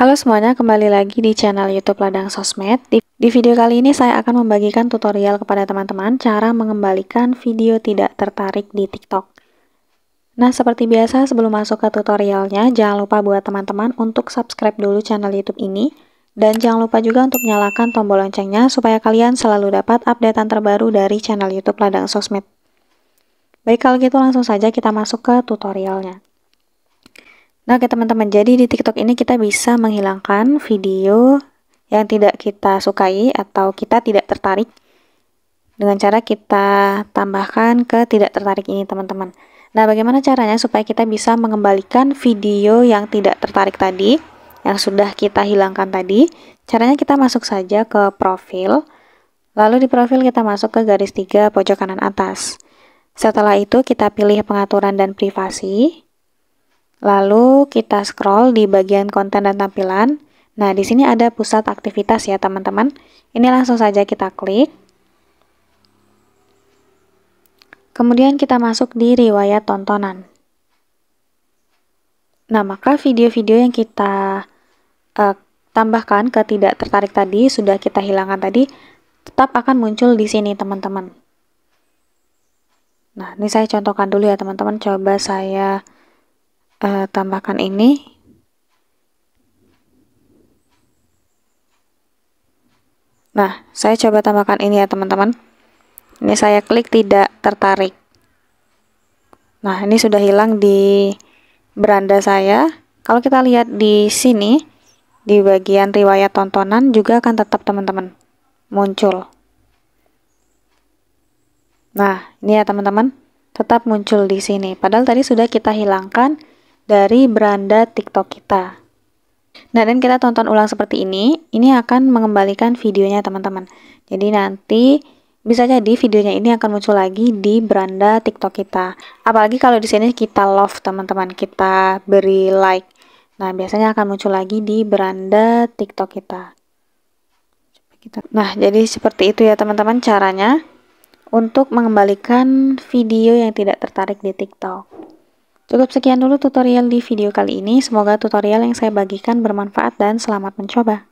Halo semuanya, kembali lagi di channel YouTube Ladang Sosmed. Di, di video kali ini saya akan membagikan tutorial kepada teman-teman cara mengembalikan video tidak tertarik di TikTok. Nah, seperti biasa sebelum masuk ke tutorialnya, jangan lupa buat teman-teman untuk subscribe dulu channel YouTube ini dan jangan lupa juga untuk nyalakan tombol loncengnya supaya kalian selalu dapat updatean terbaru dari channel YouTube Ladang Sosmed. Baik, kalau gitu langsung saja kita masuk ke tutorialnya. Nah, oke teman-teman, jadi di TikTok ini kita bisa menghilangkan video yang tidak kita sukai atau kita tidak tertarik dengan cara kita tambahkan ke tidak tertarik ini, teman-teman. Nah, bagaimana caranya supaya kita bisa mengembalikan video yang tidak tertarik tadi yang sudah kita hilangkan tadi? Caranya kita masuk saja ke profil. Lalu di profil kita masuk ke garis 3 pojok kanan atas. Setelah itu kita pilih pengaturan dan privasi. Lalu kita scroll di bagian konten dan tampilan. Nah, di sini ada pusat aktivitas ya, teman-teman. Ini langsung saja kita klik. Kemudian kita masuk di riwayat tontonan. Nah, maka video-video yang kita uh, tambahkan ke tidak tertarik tadi, sudah kita hilangkan tadi, tetap akan muncul di sini, teman-teman. Nah, ini saya contohkan dulu ya, teman-teman. Coba saya uh, tambahkan ini nah saya coba tambahkan ini ya teman-teman ini saya klik tidak tertarik nah ini sudah hilang di beranda saya kalau kita lihat di sini di bagian riwayat tontonan juga akan tetap teman-teman muncul nah ini ya teman-teman tetap muncul di sini padahal tadi sudah kita hilangkan dari beranda TikTok kita. Nah, dan kita tonton ulang seperti ini, ini akan mengembalikan videonya teman-teman. Jadi nanti bisa jadi videonya ini akan muncul lagi di beranda TikTok kita. Apalagi kalau di sini kita love teman-teman, kita beri like. Nah, biasanya akan muncul lagi di beranda TikTok kita. Nah, jadi seperti itu ya teman-teman caranya untuk mengembalikan video yang tidak tertarik di TikTok. Cukup sekian dulu tutorial di video kali ini. Semoga tutorial yang saya bagikan bermanfaat dan selamat mencoba.